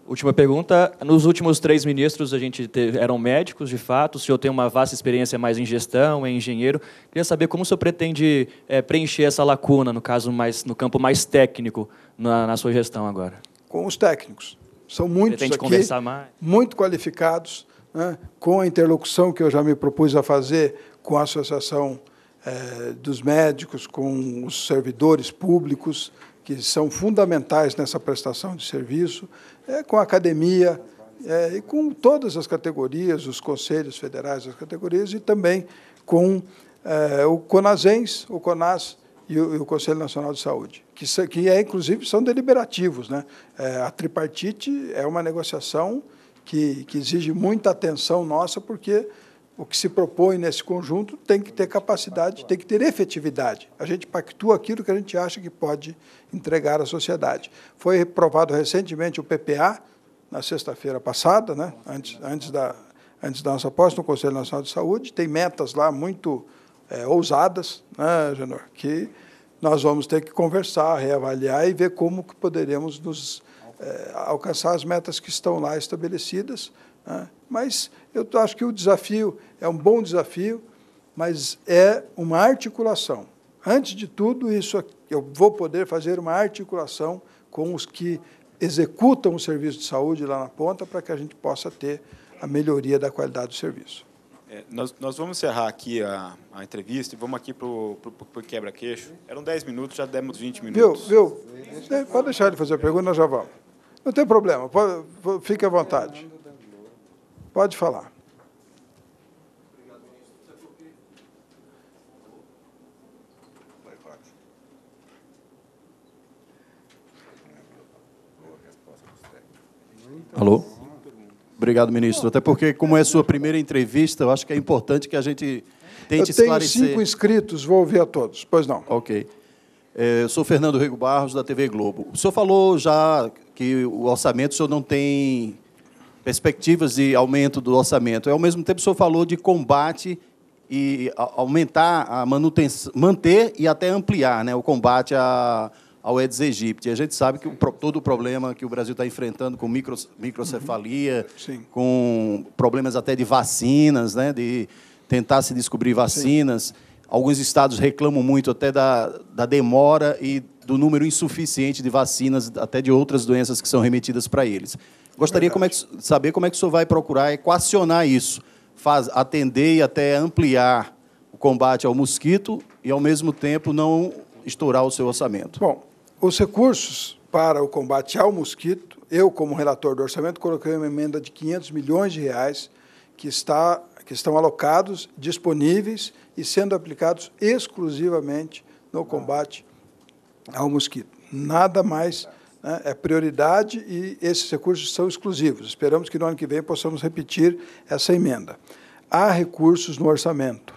Última pergunta. Nos últimos três ministros, a gente teve, eram médicos, de fato. O senhor tem uma vasta experiência mais em gestão, em engenheiro. Queria saber como o senhor pretende é, preencher essa lacuna, no caso mais, no campo mais técnico, na, na sua gestão agora. Com os técnicos. São muitos aqui, conversar mais? muito qualificados né, com a interlocução que eu já me propus a fazer com a Associação eh, dos Médicos, com os servidores públicos, que são fundamentais nessa prestação de serviço, eh, com a academia eh, e com todas as categorias, os conselhos federais das categorias e também com o CONASENS, o CONAS, e o, Conselho Nacional de Saúde, que, que é, inclusive são deliberativos. Né? a tripartite é uma negociação que, que exige muita atenção nossa, porque o que se propõe nesse conjunto tem que ter capacidade, tem que ter efetividade. A gente pactua aquilo que a gente acha que pode entregar à sociedade. Foi aprovado recentemente o PPA, na sexta-feira passada, né? antes, antes, da, antes da nossa posse, no Conselho Nacional de Saúde. Tem metas lá muito é, ousadas, né, Genor? Que nós vamos ter que conversar, reavaliar e ver como que poderemos nos é, alcançar as metas que estão lá estabelecidas. Né? Mas eu acho que o desafio é um bom desafio, mas é uma articulação. Antes de tudo, isso eu vou poder fazer uma articulação com os que executam o serviço de saúde lá na ponta para que a gente possa ter a melhoria da qualidade do serviço. É, nós, nós, vamos encerrar aqui a, a, entrevista e vamos aqui para o quebra-queixo. Eram 10 minutos, já demos 20 minutos. Viu? viu? É, pode deixar ele fazer a pergunta, nós já vamos. Não tem problema, pode, fique à vontade. Pode falar. Alô? Obrigado, ministro. Até porque, como é sua primeira entrevista, eu acho que é importante que a gente tente esclarecer. Eu tenho esclarecer... cinco inscritos, vou ouvir a todos. Pois não. Ok. É, eu sou Fernando Rego Barros, da TV Globo. O senhor falou já que o orçamento, o senhor não tem perspectivas de aumento do orçamento. E, ao mesmo tempo, o senhor falou de combate e aumentar a manutenção, manter e até ampliar né, o combate a, ao Aedes aegypti. A gente sabe que o, todo o problema que o Brasil está enfrentando com micro, microcefalia, uhum. com problemas até de vacinas, né, de tentar se descobrir vacinas. Sim Alguns estados reclamam muito até da, da demora e do número insuficiente de vacinas, até de outras doenças que são remetidas para eles. Gostaria de é saber como é que o senhor vai procurar equacionar isso, faz, atender e até ampliar o combate ao mosquito e, ao mesmo tempo, não estourar o seu orçamento. Bom, os recursos para o combate ao mosquito, eu, como relator do orçamento, coloquei uma emenda de 500 milhões de reais que, está, que estão alocados, disponíveis e sendo aplicados exclusivamente no combate ao mosquito. Nada mais né, é prioridade e esses recursos são exclusivos. Esperamos que no ano que vem possamos repetir essa emenda. Há recursos no orçamento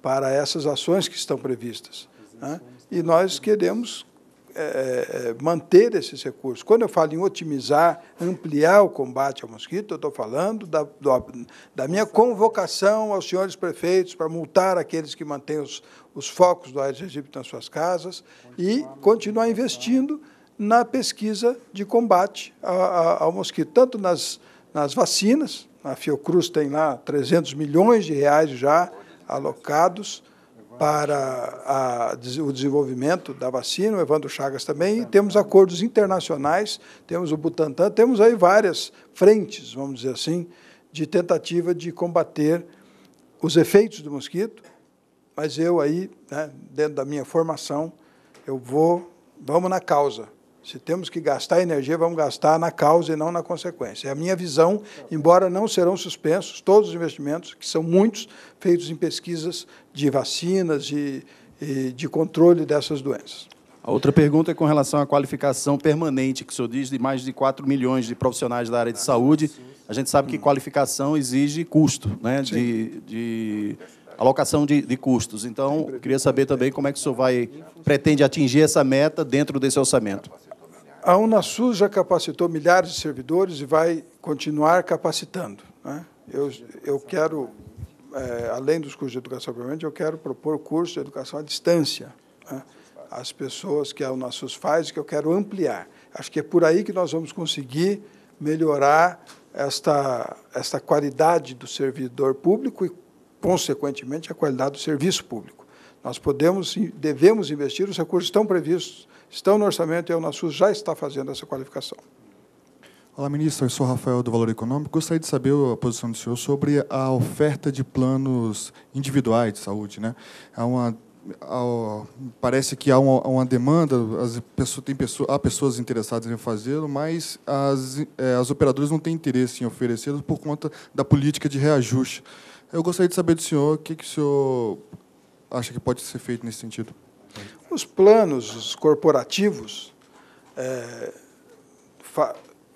para essas ações que estão previstas. Né, e nós queremos é, é, é, manter esses recursos. Quando eu falo em otimizar, ampliar o combate ao mosquito, eu estou falando da, do, da minha convocação aos senhores prefeitos para multar aqueles que mantêm os, os focos do Aedes aegypti nas suas casas e continuar investindo né? na pesquisa de combate ao, ao mosquito, tanto nas, nas vacinas, a Fiocruz tem lá 300 milhões de reais já alocados para a, o desenvolvimento da vacina, o Evandro Chagas também, e temos acordos internacionais, temos o Butantan, temos aí várias frentes, vamos dizer assim, de tentativa de combater os efeitos do mosquito, mas eu aí, né, dentro da minha formação, eu vou, vamos na causa. Se temos que gastar energia, vamos gastar na causa e não na consequência. É a minha visão, embora não serão suspensos todos os investimentos, que são muitos, feitos em pesquisas de vacinas, de, de controle dessas doenças. A outra pergunta é com relação à qualificação permanente, que o senhor diz de mais de 4 milhões de profissionais da área de saúde. A gente sabe que qualificação exige custo, né? de, de alocação de, de, custos. Então, queria saber também como é que o senhor vai pretende atingir essa meta dentro desse orçamento. A Unasus já capacitou milhares de servidores e vai continuar capacitando. Né? Eu, eu quero, é, além dos cursos de educação permanente, eu quero propor cursos de educação à distância. Né? As pessoas que a Unasus faz, que eu quero ampliar. Acho que é por aí que nós vamos conseguir melhorar esta, esta qualidade do servidor público e, consequentemente, a qualidade do serviço público. Nós podemos, devemos investir, os recursos estão previstos estão no orçamento e a Unasul já está fazendo essa qualificação. Olá, ministro. Eu sou Rafael do Valor Econômico. Gostaria de saber a posição do senhor sobre a oferta de planos individuais de saúde. Né? Há uma, há, parece que há uma, uma demanda, as pessoas, tem pessoa, há pessoas interessadas em fazê-lo, mas as, é, as operadoras não têm interesse em oferecê-lo por conta da política de reajuste. Eu gostaria de saber do senhor o que, que o senhor acha que pode ser feito nesse sentido os planos corporativos, é,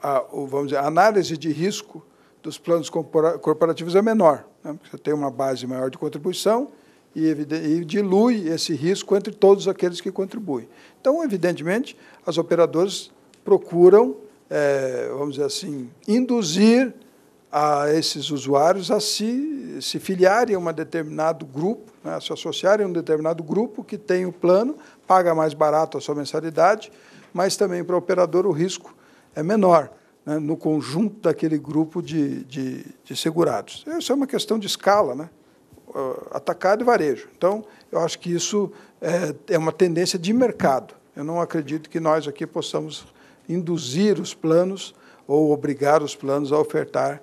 a, vamos dizer, a análise de risco dos planos corporativos é menor. Né? Você tem uma base maior de contribuição e, e dilui esse risco entre todos aqueles que contribuem. Então, evidentemente, as operadoras procuram, é, vamos dizer assim, induzir a esses usuários a se, se filiarem a um determinado grupo, né, a se associarem a um determinado grupo que tem o plano, paga mais barato a sua mensalidade, mas também para o operador o risco é menor né, no conjunto daquele grupo de, de, de segurados. Isso é uma questão de escala, né? atacado e varejo. Então, eu acho que isso é, é uma tendência de mercado. Eu não acredito que nós aqui possamos induzir os planos ou obrigar os planos a ofertar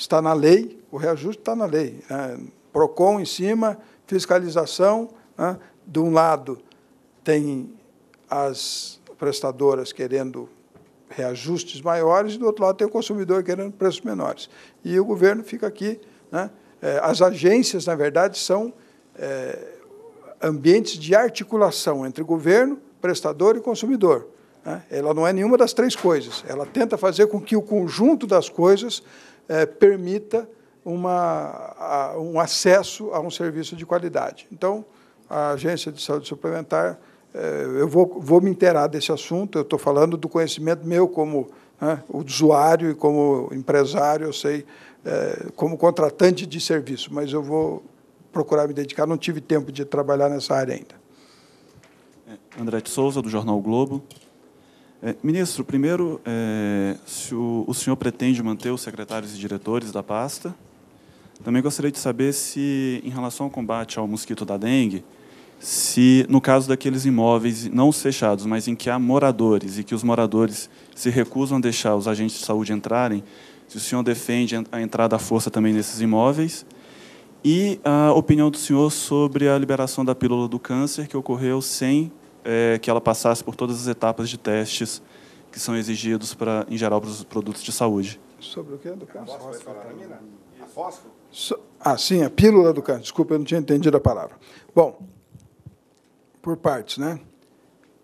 está na lei, o reajuste está na lei. Né? PROCON em cima, fiscalização. Né? De um lado, tem as prestadoras querendo reajustes maiores, e do outro lado tem o consumidor querendo preços menores. E o governo fica aqui. Né? É, as agências, na verdade, são é, ambientes de articulação entre governo, prestador e consumidor. Né? Ela não é nenhuma das três coisas. Ela tenta fazer com que o conjunto das coisas é, permita uma, a, um acesso a um serviço de qualidade. Então, a Agência de Saúde Suplementar, é, eu vou, vou me inteirar desse assunto, eu estou falando do conhecimento meu como né, usuário e como empresário, eu sei, é, como contratante de serviço, mas eu vou procurar me dedicar, não tive tempo de trabalhar nessa área ainda. É, André de Souza, do Jornal o Globo. É, ministro, primeiro, é, se o, o, senhor pretende manter os secretários e diretores da pasta. Também gostaria de saber se, em relação ao combate ao mosquito da dengue, se, no caso daqueles imóveis não fechados, mas em que há moradores e que os moradores se recusam a deixar os agentes de saúde entrarem, se o senhor defende a entrada à força também nesses imóveis. E a opinião do senhor sobre a liberação da pílula do câncer que ocorreu sem é, que ela passasse por todas as etapas de testes que são exigidos, para em geral, para os produtos de saúde. Sobre o que? Do câncer? A fósforo. A fósforo? Ah, sim, a pílula do câncer. Desculpa, eu não tinha entendido a palavra. Bom, por partes, né?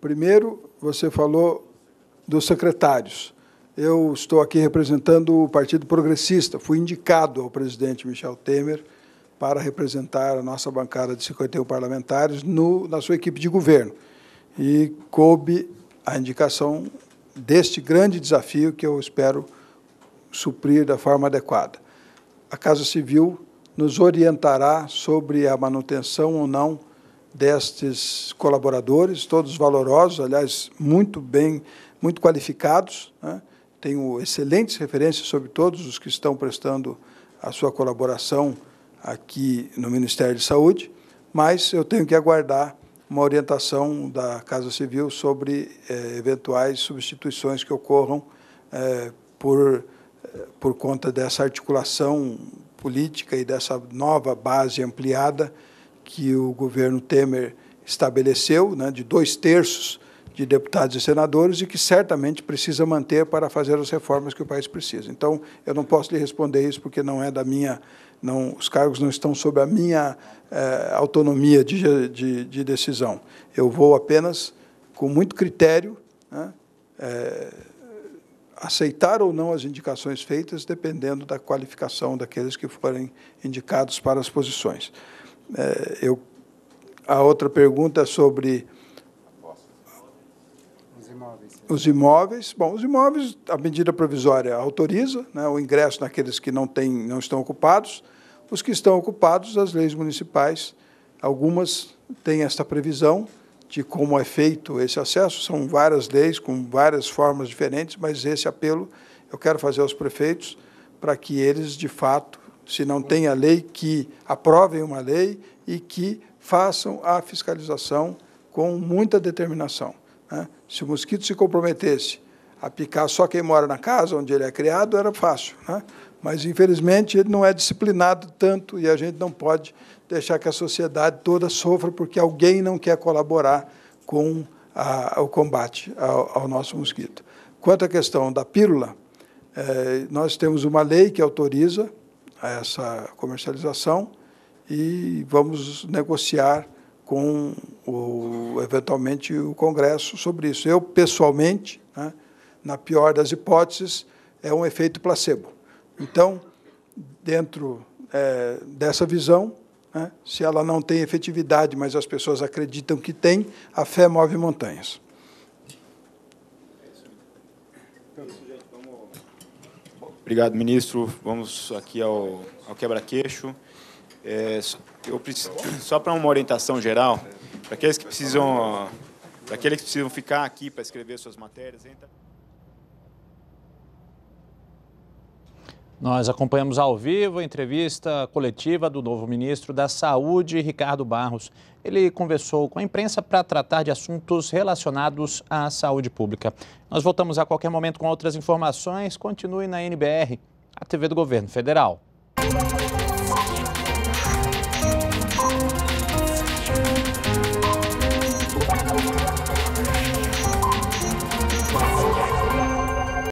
Primeiro, você falou dos secretários. Eu estou aqui representando o Partido Progressista. Fui indicado ao presidente Michel Temer para representar a nossa bancada de 51 parlamentares no, na sua equipe de governo e coube a indicação deste grande desafio que eu espero suprir da forma adequada. A Casa Civil nos orientará sobre a manutenção ou não destes colaboradores, todos valorosos, aliás, muito bem, muito qualificados. Né? Tenho excelentes referências sobre todos os que estão prestando a sua colaboração aqui no Ministério de Saúde, mas eu tenho que aguardar uma orientação da Casa Civil sobre eh, eventuais substituições que ocorram eh, por, eh, por conta dessa articulação política e dessa nova base ampliada que o governo Temer estabeleceu, né, de dois terços de deputados e senadores e que certamente precisa manter para fazer as reformas que o país precisa. Então, eu não posso lhe responder isso porque não é da minha não, os cargos não estão sob a minha eh, autonomia de, de, de, decisão. Eu vou apenas, com muito critério, né, eh, aceitar ou não as indicações feitas, dependendo da qualificação daqueles que forem indicados para as posições. Eh, eu, a outra pergunta é sobre os imóveis, bom, os imóveis, a medida provisória autoriza né, o ingresso naqueles que não, tem, não estão ocupados. Os que estão ocupados, as leis municipais, algumas têm esta previsão de como é feito esse acesso. São várias leis com várias formas diferentes, mas esse apelo eu quero fazer aos prefeitos para que eles, de fato, se não tem a lei, que aprovem uma lei e que façam a fiscalização com muita determinação. Né? Se o mosquito se comprometesse a picar só quem mora na casa onde ele é criado, era fácil. Né? Mas, infelizmente, ele não é disciplinado tanto e a gente não pode deixar que a sociedade toda sofra porque alguém não quer colaborar com a, o combate ao, ao, nosso mosquito. Quanto à questão da pílula, é, nós temos uma lei que autoriza essa comercialização e vamos negociar com o, eventualmente o Congresso sobre isso. Eu, pessoalmente, né, na pior das hipóteses, é um efeito placebo. Então, dentro é, dessa visão, né, se ela não tem efetividade, mas as pessoas acreditam que tem, a fé move montanhas. Obrigado, ministro. Vamos aqui ao, ao quebra-queixo. É, eu preciso, só para uma orientação geral, para aqueles que precisam, para aqueles que precisam ficar aqui para escrever suas matérias, entra. Nós acompanhamos ao vivo a entrevista coletiva do novo ministro da Saúde, Ricardo Barros. Ele conversou com a imprensa para tratar de assuntos relacionados à saúde pública. Nós voltamos a qualquer momento com outras informações. Continue na NBR, a TV do Governo Federal.